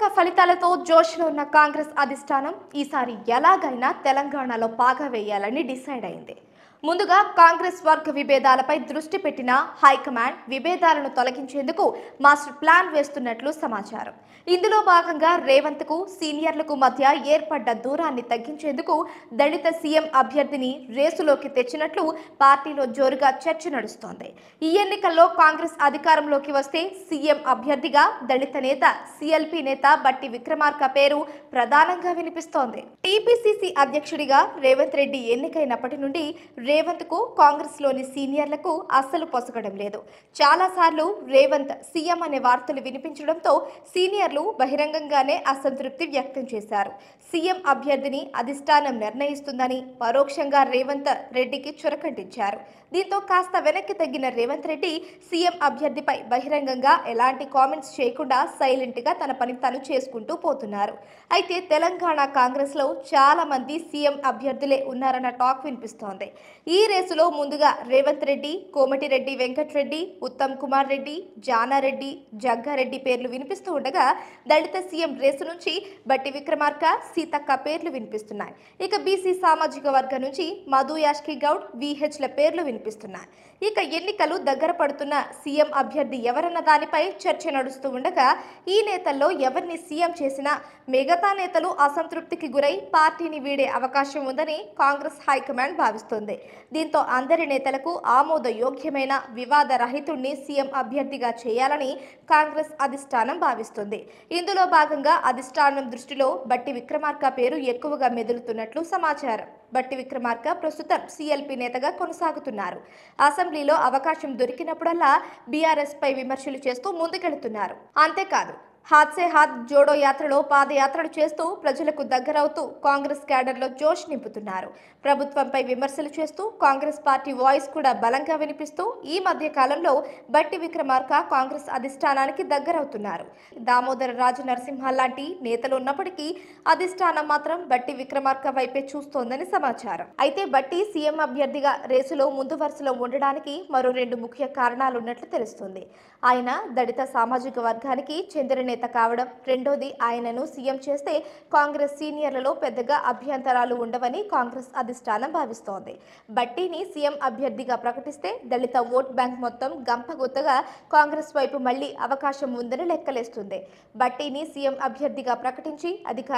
ఎన్నిక ఫలితాలతో జోష్లో ఉన్న కాంగ్రెస్ అధిష్టానం ఈసారి ఎలాగైనా తెలంగాణలో పాగా వేయాలని డిసైడ్ అయింది ముందుగా కాంగ్రెస్ వర్గ విభేదాలపై దృష్టి పెట్టిన హైకమాండ్ విభేదాలను తొలగించేందుకు మాస్టర్ ప్లాన్ వేస్తున్నట్లు సమాచారం ఇందులో భాగంగా రేవంత్ కు సీనియర్లకు మధ్య ఏర్పడ్డ దూరాన్ని తగ్గించేందుకు దళిత సీఎం అభ్యర్థిని రేసులోకి తెచ్చినట్లు పార్టీలో జోరుగా చర్చ నడుస్తోంది ఈ ఎన్నికల్లో కాంగ్రెస్ అధికారంలోకి వస్తే సీఎం అభ్యర్థిగా దళిత నేత సిఎల్పి నేత బట్టి విక్రమార్క పేరు ప్రధానంగా వినిపిస్తోంది టీపీసీసీ అధ్యక్షుడిగా రేవంత్ రెడ్డి ఎన్నికైనప్పటి నుండి రేవంత్కు కాంగ్రెస్లోని సీనియర్లకు అస్సలు పొసగడం లేదు చాలాసార్లు రేవంత్ సీఎం అనే వార్తలు వినిపించడంతో సీనియర్లు బహిరంగంగానే అసంతృప్తి వ్యక్తం చేశారు సీఎం అభ్యర్థిని అధిష్టానం నిర్ణయిస్తుందని పరోక్షంగా రేవంత్ రెడ్డికి చురకటించారు దీంతో కాస్త వెనక్కి తగ్గిన రేవంత్ రెడ్డి సీఎం అభ్యర్థిపై బహిరంగంగా ఎలాంటి కామెంట్స్ చేయకుండా సైలెంట్గా తన పని తను చేసుకుంటూ పోతున్నారు అయితే తెలంగాణ కాంగ్రెస్లో చాలామంది సీఎం అభ్యర్థులే ఉన్నారన్న టాక్ వినిపిస్తోంది ఈ రేసులో ముందుగా రేవంత్ రెడ్డి కోమటిరెడ్డి వెంకట్రెడ్డి ఉత్తమ్ కుమార్ రెడ్డి జానారెడ్డి జగ్గారెడ్డి పేర్లు వినిపిస్తూ ఉండగా దళిత సీఎం రేసు నుంచి బట్టి విక్రమార్క సీతక్క పేర్లు వినిపిస్తున్నాయి ఇక బీసీ సామాజిక వర్గం నుంచి మధు యాష్కి గౌడ్ విహెచ్ల పేర్లు వినిపిస్తున్నాయి ఇక ఎన్నికలు దగ్గర పడుతున్న సీఎం అభ్యర్థి ఎవరన్న దానిపై చర్చ నడుస్తూ ఉండగా ఈ నేతల్లో ఎవరిని సీఎం చేసినా మిగతా నేతలు అసంతృప్తికి గురై పార్టీని వీడే అవకాశం ఉందని కాంగ్రెస్ హైకమాండ్ భావిస్తోంది దీంతో అందరి నేతలకు ఆమోదయోగ్యమైన వివాద రహితుణ్ణి సీఎం అభ్యర్థిగా చేయాలని కాంగ్రెస్ అధిష్టానం భావిస్తుంది ఇందులో భాగంగా అధిష్టానం దృష్టిలో బట్టి విక్రమార్క పేరు ఎక్కువగా మెదులుతున్నట్లు సమాచారం బట్టి విక్రమార్క ప్రస్తుతం సీఎల్పీ నేతగా కొనసాగుతున్నారు అసెంబ్లీలో అవకాశం దొరికినప్పుడల్లా బీఆర్ఎస్ పై విమర్శలు చేస్తూ ముందుకెళ్తున్నారు అంతేకాదు హాత్సే హాత్ జోడో యాత్రలో పాదయాత్రలు చేస్తూ ప్రజలకు దగ్గరవుతూ కాంగ్రెస్ క్యాడర్లో జోష్ నింపుతున్నారు ప్రభుత్వంపై విమర్శలు చేస్తూ కాంగ్రెస్ పార్టీ వాయిస్ కూడా బలంగా వినిపిస్తూ ఈ మధ్య కాలంలో బట్టి విక్రమార్క కాంగ్రెస్ అధిష్టానానికి దగ్గరవుతున్నారు దామోదర రాజు నరసింహ లాంటి నేతలు ఉన్నప్పటికీ అధిష్టానం మాత్రం బట్టి విక్రమార్క వైపే చూస్తోందని సమాచారం అయితే బట్టి సీఎం అభ్యర్థిగా రేసులో ముందు వరుసలో ఉండడానికి మరో రెండు ముఖ్య కారణాలున్నట్లు తెలుస్తుంది ఆయన దళిత సామాజిక వర్గానికి చెందిన నేత కావడం రెండోది ఆయనను సీఎం చేస్తే కాంగ్రెస్ సీనియర్లలో పెద్దగా అభ్యంతరాలు ఉండవని కాంగ్రెస్ అధిష్టానం భావిస్తోంది బట్టీని సీఎం అభ్యర్థిగా ప్రకటిస్తే దళిత ఓట్ బ్యాంక్ మొత్తం గంపగుత్తగా కాంగ్రెస్ వైపు మళ్లీ అవకాశం ఉందని లెక్కలేస్తుంది బట్టీని సీఎం అభ్యర్థిగా ప్రకటించి అధికార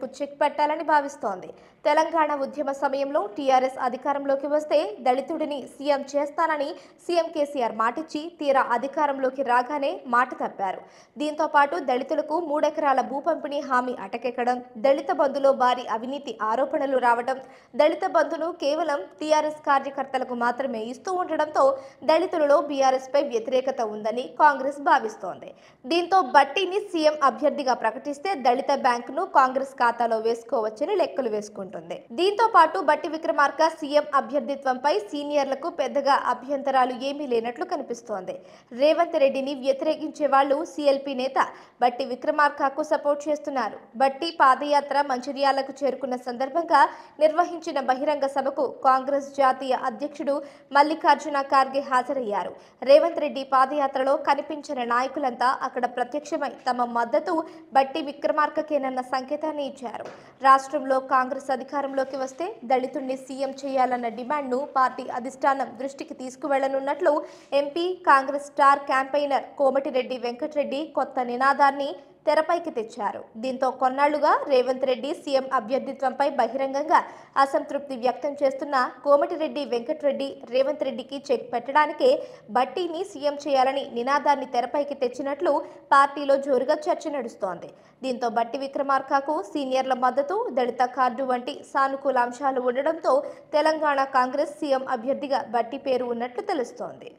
కు చెక్ పెట్టాలని భావిస్తోంది తెలంగాణ ఉద్యమ సమయంలో టీఆర్ఎస్ అధికారంలోకి వస్తే దళితుడిని సీఎం చేస్తానని సీఎం కేసీఆర్ మాటిచ్చి తీరా అధికారంలోకి రాగానే మాట తప్పారు దీంతో పాటు పాటు దళితులకు మూడెకరాల భూ పంపిణీ హామీ అటకెక్కడం దళిత బంధులో భారీ అవినీతి ఆరోపణలు రావడం దళిత బంధును కేవలం టీఆర్ఎస్ కార్యకర్తలకు మాత్రమే ఇస్తూ ఉండడంతో దళితులలో బీఆర్ఎస్పై వ్యతిరేకత ఉందని కాంగ్రెస్ భావిస్తోంది దీంతో బట్టిని సీఎం అభ్యర్థిగా ప్రకటిస్తే దళిత బ్యాంకును కాంగ్రెస్ ఖాతాలో వేసుకోవచ్చని లెక్కలు వేసుకుంటుంది దీంతో పాటు బట్టి విక్రమార్క సీఎం అభ్యర్థిత్వంపై సీనియర్లకు పెద్దగా అభ్యంతరాలు ఏమీ లేనట్లు కనిపిస్తోంది రేవంత్ రెడ్డిని వ్యతిరేకించే వాళ్ళు సిఎల్పి నేత బట్టి విక్రమార్కకు సపోర్ట్ చేస్తున్నారు బట్టి పాదయాత్ర మంచిర్యాలకు చేరుకున్న సందర్భంగా నిర్వహించిన బహిరంగ సభకు కాంగ్రెస్ జాతీయ అధ్యక్షుడు మల్లికార్జున ఖార్గే హాజరయ్యారు రేవంత్ రెడ్డి పాదయాత్రలో కనిపించిన నాయకులంతా అక్కడ ప్రత్యక్షమై తమ మద్దతు బట్టి విక్రమార్కకేనన్న సంకేతాన్ని ఇచ్చారు రాష్ట్రంలో కాంగ్రెస్ అధికారంలోకి వస్తే దళితుణ్ణి సీఎం చేయాలన్న డిమాండ్ను పార్టీ అధిష్టానం దృష్టికి తీసుకువెళ్లనున్నట్లు MP Congress star campaigner Komatireddy Venkatreddy కొత్త నినాదాన్ని తెరపైకి తెచ్చారు దీంతో కొన్నాళ్లుగా రేవంత్ రెడ్డి సీఎం అభ్యర్థిత్వంపై బహిరంగంగా అసంతృప్తి వ్యక్తం చేస్తున్న కోమటిరెడ్డి వెంకటరెడ్డి రేవంత్ రెడ్డికి చెక్ పెట్టడానికే బట్టీని సీఎం చేయాలని నినాదాన్ని తెరపైకి తెచ్చినట్లు పార్టీలో జోరుగా చర్చ నడుస్తోంది దీంతో బట్టి విక్రమార్కకు సీనియర్ల మద్దతు దళిత కార్డు వంటి సానుకూల అంశాలు ఉండడంతో తెలంగాణ కాంగ్రెస్ సీఎం అభ్యర్థిగా బట్టి పేరు ఉన్నట్లు తెలుస్తోంది